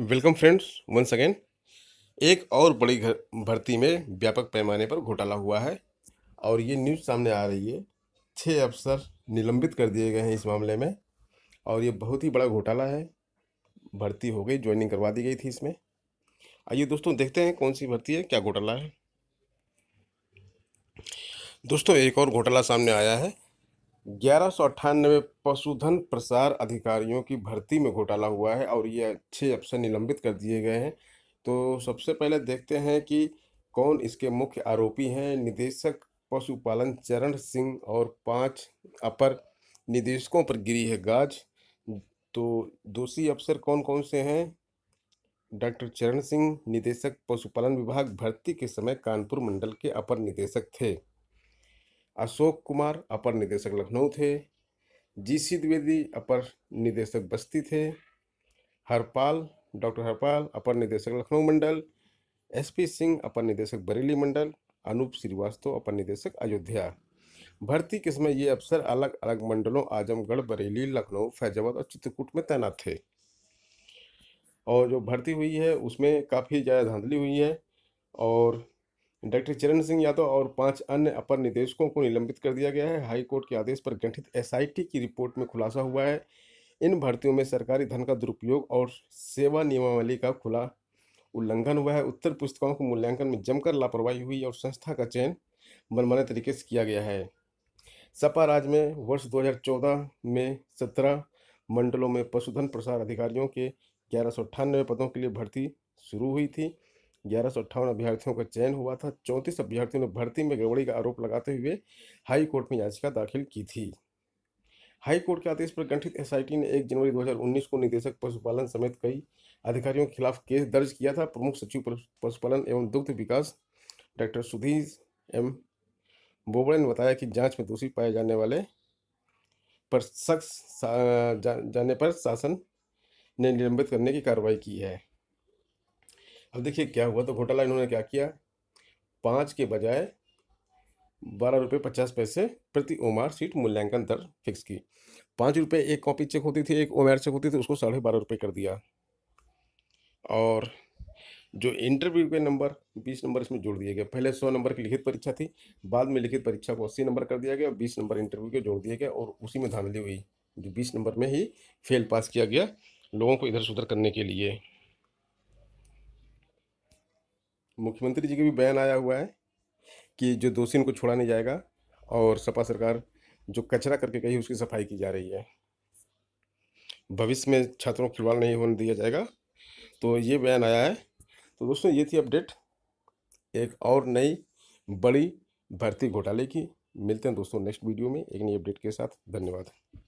welcome friends once again एक और बड़ी घर भर्ती में व्यापक पैमाने पर घोटाला हुआ है और ये न्यूज़ सामने आ रही है छः अफसर निलंबित कर दिए गए हैं इस मामले में और ये बहुत ही बड़ा घोटाला है भर्ती हो गई ज्वाइनिंग करवा दी गई थी इसमें आइए दोस्तों देखते हैं कौन सी भर्ती है क्या घोटाला है दोस्तों एक और घोटाला सामने आया है ग्यारह सौ अट्ठानबे पशुधन प्रसार अधिकारियों की भर्ती में घोटाला हुआ है और ये अच्छे अफसर निलंबित कर दिए गए हैं तो सबसे पहले देखते हैं कि कौन इसके मुख्य आरोपी हैं निदेशक पशुपालन चरण सिंह और पांच अपर निदेशकों पर गिरी है गाज तो दोषी अफसर कौन कौन से हैं डॉक्टर चरण सिंह निदेशक पशुपालन विभाग भर्ती के समय कानपुर मंडल के अपर निदेशक थे अशोक कुमार अपर निदेशक लखनऊ थे जीसी द्विवेदी अपर निदेशक बस्ती थे हरपाल डॉक्टर हरपाल अपर निदेशक लखनऊ मंडल एसपी सिंह अपर निदेशक बरेली मंडल अनूप श्रीवास्तव अपर निदेशक अयोध्या भर्ती के समय ये अफसर अलग अलग मंडलों आजमगढ़ बरेली लखनऊ फैजाबाद और चित्रकूट में तैनात थे और जो भर्ती हुई है उसमें काफ़ी ज़्यादा धांधली हुई है और डॉक्टर चरण सिंह यादव और पांच अन्य अपर निदेशकों को निलंबित कर दिया गया है हाई कोर्ट के आदेश पर गठित एसआईटी की रिपोर्ट में खुलासा हुआ है इन भर्तियों में सरकारी धन का दुरुपयोग और सेवा नियमावली का खुला उल्लंघन हुआ है उत्तर पुस्तिकाओं के मूल्यांकन में जमकर लापरवाही हुई और संस्था का चयन मनमाने तरीके से किया गया है सपा राज्य में वर्ष 2014 में 17 मंडलों में पशुधन प्रसार अधिकारियों के ग्यारह पदों के लिए भर्ती शुरू हुई थी ग्यारह अभ्यर्थियों का चयन हुआ था चौंतीस अभ्यर्थियों ने भर्ती में गड़बड़ी का आरोप लगाते हुए हाई कोर्ट में याचिका दाखिल की थी हाई कोर्ट के आदेश पर गठित एसआईटी ने 1 जनवरी 2019 को निदेशक पशुपालन समेत कई अधिकारियों के खिलाफ केस दर्ज किया था प्रमुख सचिव पशुपालन एवं दुग्ध विकास डॉक्टर सुधीर एम बोबड़े ने बताया कि जांच में दोषी पाए जाने वाले पर शख्स जा, जाने पर शासन ने निलंबित करने की कार्रवाई की है अब देखिए क्या हुआ तो घोटाला इन्होंने क्या किया पाँच के बजाय बारह रुपये पचास पैसे प्रति ओमार सीट मूल्यांकन दर फिक्स की पाँच रुपये एक कॉपी चेक होती थी एक ओमार चेक होती थी उसको साढ़े बारह रुपये कर दिया और जो इंटरव्यू के नंबर बीस नंबर इसमें जोड़ दिए गए पहले सौ नंबर की लिखित परीक्षा थी बाद में लिखित परीक्षा को अस्सी नंबर कर दिया गया और बीस नंबर इंटरव्यू के जोड़ दिए गए और उसी में धांधली हुई जो बीस नंबर में ही फेल पास किया गया लोगों को इधर से उधर करने के लिए मुख्यमंत्री जी का भी बयान आया हुआ है कि जो दोषी इनको छोड़ा नहीं जाएगा और सपा सरकार जो कचरा करके गई उसकी सफाई की जा रही है भविष्य में छात्रों को खिलवाड़ नहीं होने दिया जाएगा तो ये बयान आया है तो दोस्तों ये थी अपडेट एक और नई बड़ी भर्ती घोटाले की मिलते हैं दोस्तों नेक्स्ट वीडियो में एक नई अपडेट के साथ धन्यवाद